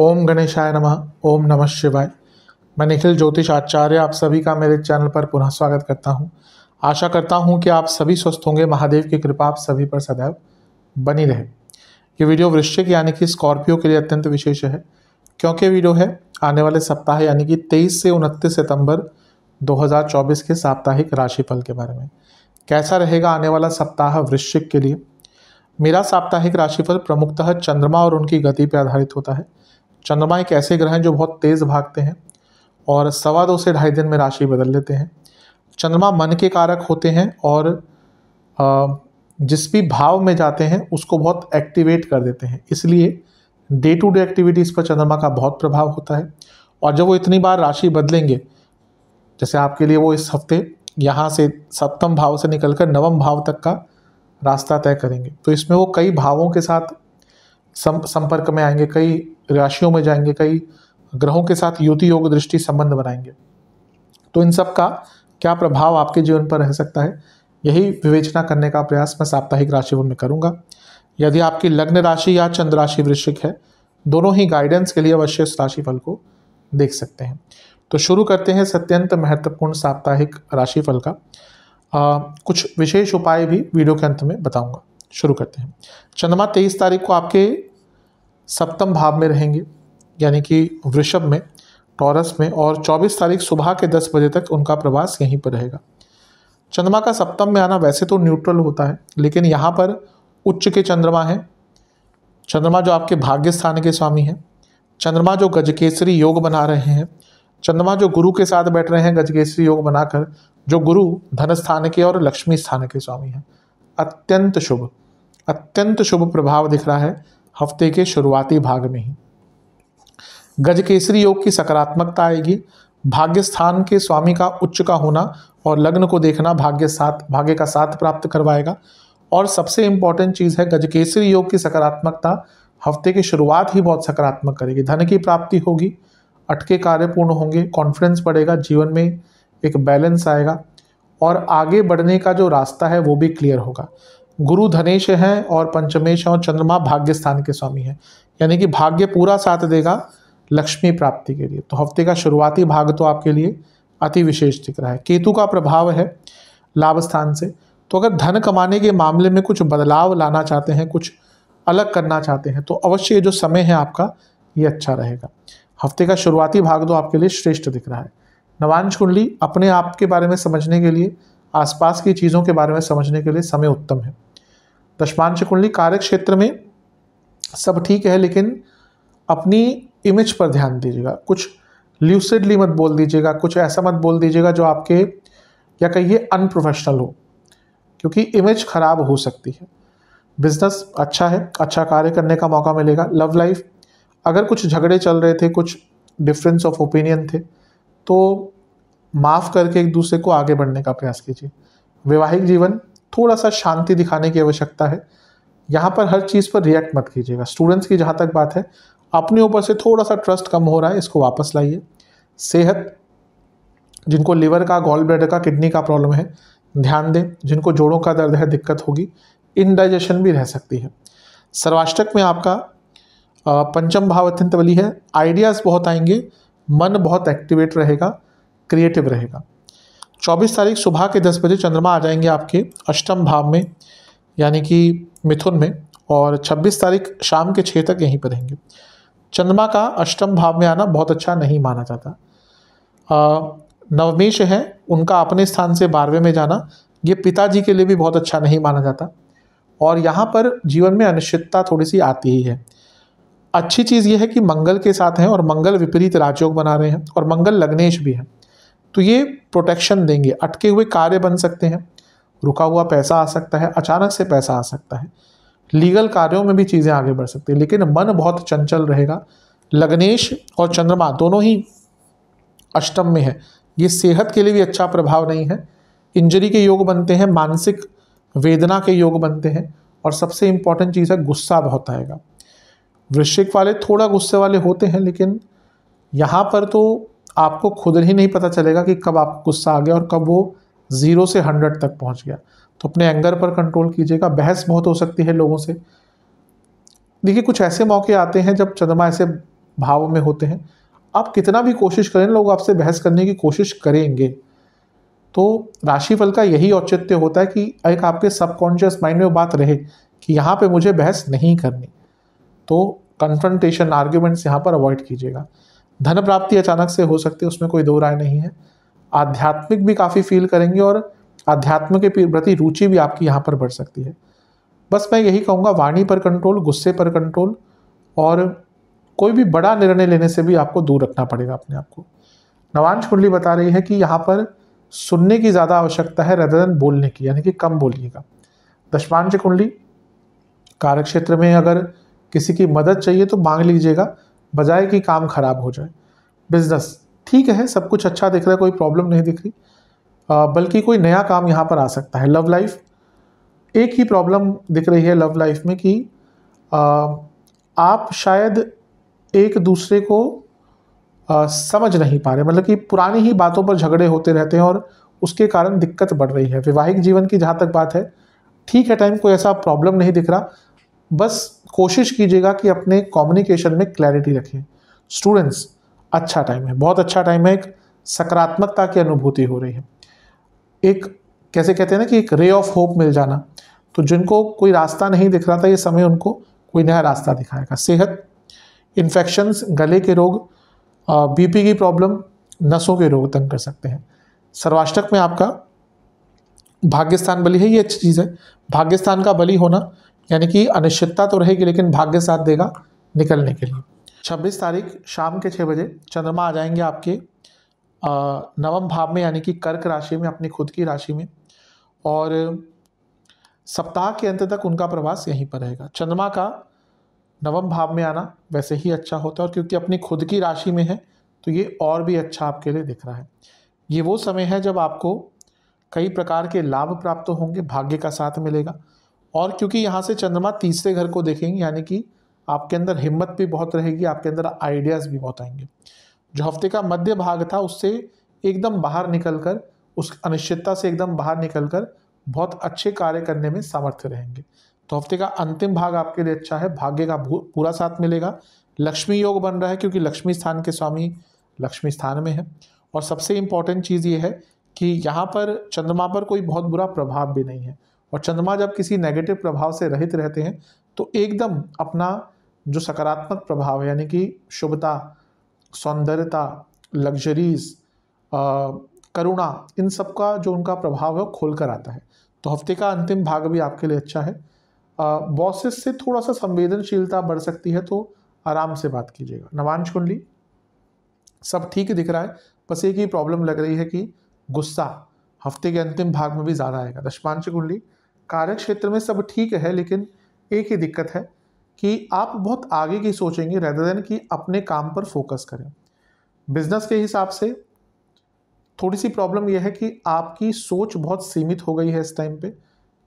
ओम गणेशाय नमः ओम नमः शिवाय मैं निखिल ज्योतिष आचार्य आप सभी का मेरे चैनल पर पुनः स्वागत करता हूं। आशा करता हूं कि आप सभी स्वस्थ होंगे महादेव की कृपा आप सभी पर सदैव बनी रहे ये वीडियो वृश्चिक यानी कि स्कॉर्पियो के लिए अत्यंत विशेष है क्योंकि वीडियो है आने वाले सप्ताह यानी कि 23 से 29 सितंबर 2024 के साप्ताहिक राशिफल के बारे में कैसा रहेगा आने वाला सप्ताह वृश्चिक के लिए मेरा साप्ताहिक राशिफल प्रमुखतः चंद्रमा और उनकी गति पर आधारित होता है चंद्रमा एक ऐसे ग्रह हैं जो बहुत तेज़ भागते हैं और सवा दो से ढाई दिन में राशि बदल लेते हैं चंद्रमा मन के कारक होते हैं और जिस भी भाव में जाते हैं उसको बहुत एक्टिवेट कर देते हैं इसलिए डे टू डे एक्टिविटीज़ पर चंद्रमा का बहुत प्रभाव होता है और जब वो इतनी बार राशि बदलेंगे जैसे आपके लिए वो इस हफ्ते यहाँ से सप्तम भाव से निकलकर नवम भाव तक का रास्ता तय करेंगे तो इसमें वो कई भावों के साथ सम, संपर्क में आएंगे कई राशियों में जाएंगे कई ग्रहों के साथ युति योग दृष्टि संबंध बनाएंगे तो इन सब का क्या प्रभाव आपके जीवन पर रह सकता है यही विवेचना करने का प्रयास मैं साप्ताहिक राशिफल में करूंगा यदि आपकी लग्न राशि या चंद्र राशि वृश्चिक है दोनों ही गाइडेंस के लिए अवश्य इस राशिफल को देख सकते हैं तो शुरू करते हैं सत्यंत महत्वपूर्ण साप्ताहिक राशिफल का आ, कुछ विशेष उपाय भी वीडियो के अंत में बताऊंगा शुरू करते हैं चंद्रमा तेईस तारीख को आपके सप्तम भाव में रहेंगे यानी कि वृषभ में टॉरस में और 24 तारीख सुबह के 10 बजे तक उनका प्रवास यहीं पर रहेगा चंद्रमा का सप्तम में आना वैसे तो न्यूट्रल होता है लेकिन यहाँ पर उच्च के चंद्रमा हैं चंद्रमा जो आपके भाग्य स्थान के स्वामी हैं चंद्रमा जो गजकेसरी योग बना रहे हैं चंद्रमा जो गुरु के साथ बैठ रहे हैं गजकेसरी योग बनाकर जो गुरु धन स्थान के और लक्ष्मी स्थान के स्वामी हैं अत्यंत शुभ अत्यंत शुभ प्रभाव दिख रहा है हफ्ते के शुरुआती भाग में ही गज केसरी योग की सकारात्मकता आएगी भाग्य स्थान के स्वामी का उच्च का होना और लग्न को देखना भाग्य साथ भाग्य का साथ प्राप्त करवाएगा और सबसे इंपॉर्टेंट चीज़ है गजकेसरी योग की सकारात्मकता हफ्ते की शुरुआत ही बहुत सकारात्मक करेगी धन की प्राप्ति होगी अटके कार्य पूर्ण होंगे कॉन्फिडेंस बढ़ेगा जीवन में एक बैलेंस आएगा और आगे बढ़ने का जो रास्ता है वो भी क्लियर होगा गुरु धनेश हैं और पंचमेश और चंद्रमा भाग्य स्थान के स्वामी हैं यानी कि भाग्य पूरा साथ देगा लक्ष्मी प्राप्ति के लिए तो हफ्ते का शुरुआती भाग तो आपके लिए अति विशेष दिख रहा है केतु का प्रभाव है लाभ स्थान से तो अगर धन कमाने के मामले में कुछ बदलाव लाना चाहते हैं कुछ अलग करना चाहते हैं तो अवश्य ये जो समय है आपका ये अच्छा रहेगा हफ्ते का शुरुआती भाग तो आपके लिए श्रेष्ठ दिख रहा है नवांश कुंडली अपने आप के बारे में समझने के लिए आसपास की चीज़ों के बारे में समझने के लिए समय उत्तम है दशमांश कुंडली कार्य क्षेत्र में सब ठीक है लेकिन अपनी इमेज पर ध्यान दीजिएगा कुछ ल्यूसिडली मत बोल दीजिएगा कुछ ऐसा मत बोल दीजिएगा जो आपके या कहिए अनप्रोफेशनल हो क्योंकि इमेज खराब हो सकती है बिजनेस अच्छा है अच्छा कार्य करने का मौका मिलेगा लव लाइफ अगर कुछ झगड़े चल रहे थे कुछ डिफरेंस ऑफ ओपिनियन थे तो माफ़ करके एक दूसरे को आगे बढ़ने का प्रयास कीजिए वैवाहिक जीवन थोड़ा सा शांति दिखाने की आवश्यकता है यहाँ पर हर चीज़ पर रिएक्ट मत कीजिएगा स्टूडेंट्स की जहाँ तक बात है अपने ऊपर से थोड़ा सा ट्रस्ट कम हो रहा है इसको वापस लाइए सेहत जिनको लिवर का गॉल ब्लैडर का किडनी का प्रॉब्लम है ध्यान दें जिनको जोड़ों का दर्द है दिक्कत होगी इनडाइजेशन भी रह सकती है सर्वाष्टक में आपका पंचम भाव अत्यंत वाली है आइडियाज़ बहुत आएंगे मन बहुत एक्टिवेट रहेगा क्रिएटिव रहेगा 24 तारीख सुबह के 10 बजे चंद्रमा आ जाएंगे आपके अष्टम भाव में यानी कि मिथुन में और 26 तारीख शाम के छः तक यहीं पर रहेंगे चंद्रमा का अष्टम भाव में आना बहुत अच्छा नहीं माना जाता नवमेश है उनका अपने स्थान से बारहवें में जाना ये पिताजी के लिए भी बहुत अच्छा नहीं माना जाता और यहाँ पर जीवन में अनिश्चितता थोड़ी सी आती ही है अच्छी चीज़ यह है कि मंगल के साथ हैं और मंगल विपरीत राजयोग बना रहे हैं और मंगल लग्नेश भी हैं तो ये प्रोटेक्शन देंगे अटके हुए कार्य बन सकते हैं रुका हुआ पैसा आ सकता है अचानक से पैसा आ सकता है लीगल कार्यों में भी चीज़ें आगे बढ़ सकती है लेकिन मन बहुत चंचल रहेगा लग्नेश और चंद्रमा दोनों ही अष्टम में है ये सेहत के लिए भी अच्छा प्रभाव नहीं है इंजरी के योग बनते हैं मानसिक वेदना के योग बनते हैं और सबसे इम्पॉर्टेंट चीज़ है गुस्सा बहुत आएगा वृश्चिक वाले थोड़ा गुस्से वाले होते हैं लेकिन यहाँ पर तो आपको खुद ही नहीं पता चलेगा कि कब आपको गुस्सा आ गया और कब वो ज़ीरो से हंड्रेड तक पहुँच गया तो अपने एंगर पर कंट्रोल कीजिएगा बहस बहुत हो सकती है लोगों से देखिए कुछ ऐसे मौके आते हैं जब चंद्रमा ऐसे भाव में होते हैं आप कितना भी कोशिश करें लोग आपसे बहस करने की कोशिश करेंगे तो राशिफल का यही औचित्य होता है कि एक आपके सबकॉन्शियस माइंड में वो बात रहे कि यहाँ पे मुझे बहस नहीं करनी तो कन्फ्रंटेशन आर्ग्यूमेंट्स यहाँ पर अवॉइड कीजिएगा धन प्राप्ति अचानक से हो सकती है उसमें कोई दो राय नहीं है आध्यात्मिक भी काफ़ी फील करेंगे और आध्यात्म के प्रति रुचि भी आपकी यहाँ पर बढ़ सकती है बस मैं यही कहूँगा वाणी पर कंट्रोल गुस्से पर कंट्रोल और कोई भी बड़ा निर्णय लेने से भी आपको दूर रखना पड़ेगा अपने आप को नवांश कुंडली बता रही है कि यहाँ पर सुनने की ज़्यादा आवश्यकता है रदर देन बोलने की यानी कि कम बोलिएगा दशमांश कुंडली कार्यक्षेत्र में अगर किसी की मदद चाहिए तो मांग लीजिएगा बजाय कि काम खराब हो जाए बिजनेस ठीक है सब कुछ अच्छा दिख रहा है कोई प्रॉब्लम नहीं दिख रही बल्कि कोई नया काम यहाँ पर आ सकता है लव लाइफ एक ही प्रॉब्लम दिख रही है लव लाइफ में कि आप शायद एक दूसरे को आ, समझ नहीं पा रहे मतलब कि पुरानी ही बातों पर झगड़े होते रहते हैं और उसके कारण दिक्कत बढ़ रही है वैवाहिक जीवन की जहाँ तक बात है ठीक है टाइम कोई ऐसा प्रॉब्लम नहीं दिख रहा बस कोशिश कीजिएगा कि अपने कम्युनिकेशन में क्लैरिटी रखें स्टूडेंट्स अच्छा टाइम है बहुत अच्छा टाइम है एक सकारात्मकता की अनुभूति हो रही है एक कैसे कहते हैं ना कि एक रे ऑफ होप मिल जाना तो जिनको कोई रास्ता नहीं दिख रहा था ये समय उनको कोई नया रास्ता दिखाएगा सेहत इन्फेक्शंस गले के रोग बीपी की प्रॉब्लम नसों के रोग तंग कर सकते हैं सर्वाष्टक में आपका भाग्यस्थान बलि है ये अच्छी चीज़ है भाग्यस्थान का बलि होना यानी कि अनिश्चितता तो रहेगी लेकिन भाग्य साथ देगा निकलने के लिए 26 तारीख शाम के छः बजे चंद्रमा आ जाएंगे आपके नवम भाव में यानी कि कर्क राशि में अपनी खुद की राशि में और सप्ताह के अंत तक उनका प्रवास यहीं पर रहेगा चंद्रमा का नवम भाव में आना वैसे ही अच्छा होता है और क्योंकि अपनी खुद की राशि में है तो ये और भी अच्छा आपके लिए दिख रहा है ये वो समय है जब आपको कई प्रकार के लाभ प्राप्त होंगे भाग्य का साथ मिलेगा और क्योंकि यहाँ से चंद्रमा तीसरे घर को देखेंगे यानी कि आपके अंदर हिम्मत भी बहुत रहेगी आपके अंदर आइडियाज़ भी बहुत आएंगे जो हफ्ते का मध्य भाग था उससे एकदम बाहर निकल कर उस अनिश्चितता से एकदम बाहर निकल कर बहुत अच्छे कार्य करने में सामर्थ्य रहेंगे तो हफ्ते का अंतिम भाग आपके लिए अच्छा है भाग्य का पूरा साथ मिलेगा लक्ष्मी योग बन रहा है क्योंकि लक्ष्मी स्थान के स्वामी लक्ष्मी स्थान में है और सबसे इम्पॉर्टेंट चीज़ ये है कि यहाँ पर चंद्रमा पर कोई बहुत बुरा प्रभाव भी नहीं है और चंद्रमा जब किसी नेगेटिव प्रभाव से रहित रहते हैं तो एकदम अपना जो सकारात्मक प्रभाव है यानी कि शुभता सौंदर्यता लग्जरीज करुणा इन सब का जो उनका प्रभाव है खोल कर आता है तो हफ्ते का अंतिम भाग भी आपके लिए अच्छा है बॉसेस से थोड़ा सा संवेदनशीलता बढ़ सकती है तो आराम से बात कीजिएगा नवांश कुंडली सब ठीक दिख रहा है बस एक ही प्रॉब्लम लग रही है कि गुस्सा हफ्ते के अंतिम भाग में भी ज़्यादा आएगा दशमांश कुंडली कार्य क्षेत्र में सब ठीक है लेकिन एक ही दिक्कत है कि आप बहुत आगे की सोचेंगे रेदर देन कि अपने काम पर फोकस करें बिजनेस के हिसाब से थोड़ी सी प्रॉब्लम यह है कि आपकी सोच बहुत सीमित हो गई है इस टाइम पे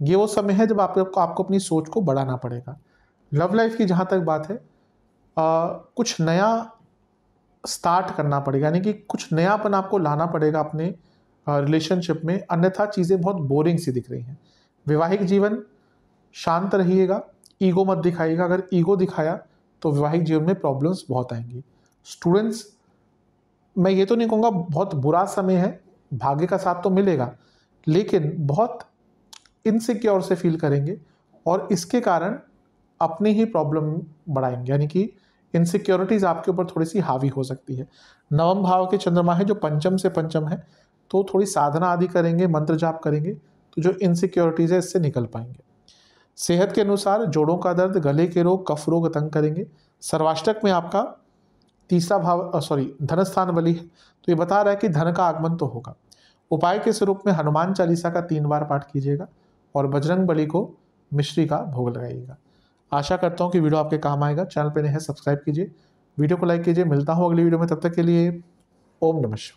ये वो समय है जब आपको आपको अपनी सोच को बढ़ाना पड़ेगा लव लाइफ की जहाँ तक बात है आ, कुछ नया स्टार्ट करना पड़ेगा यानी कि कुछ नयापन आपको लाना पड़ेगा अपने रिलेशनशिप में अन्यथा चीज़ें बहुत बोरिंग सी दिख रही हैं वैवाहिक जीवन शांत रहिएगा ईगो मत दिखाइएगा अगर ईगो दिखाया तो वैवाहिक जीवन में प्रॉब्लम्स बहुत आएंगी स्टूडेंट्स मैं ये तो नहीं कहूँगा बहुत बुरा समय है भाग्य का साथ तो मिलेगा लेकिन बहुत इनसिक्योर से फील करेंगे और इसके कारण अपनी ही प्रॉब्लम बढ़ाएंगे यानी कि इनसिक्योरिटीज़ आपके ऊपर थोड़ी सी हावी हो सकती है नवम भाव के चंद्रमा है जो पंचम से पंचम है तो थोड़ी साधना आदि करेंगे मंत्र जाप करेंगे जो इनसिक्योरिटीज़ है इससे निकल पाएंगे सेहत के अनुसार जोड़ों का दर्द गले के रोग कफ रोग तंग करेंगे सर्वाष्टक में आपका तीसरा भाव सॉरी धन स्थान बलि है तो ये बता रहा है कि धन का आगमन तो होगा उपाय के स्वरूप में हनुमान चालीसा का तीन बार पाठ कीजिएगा और बजरंग बली को मिश्री का भोग लगाइएगा आशा करता हूँ कि वीडियो आपके काम आएगा चैनल पर नहीं है सब्सक्राइब कीजिए वीडियो को लाइक कीजिए मिलता हूँ अगली वीडियो में तब तक के लिए ओम नमस्कार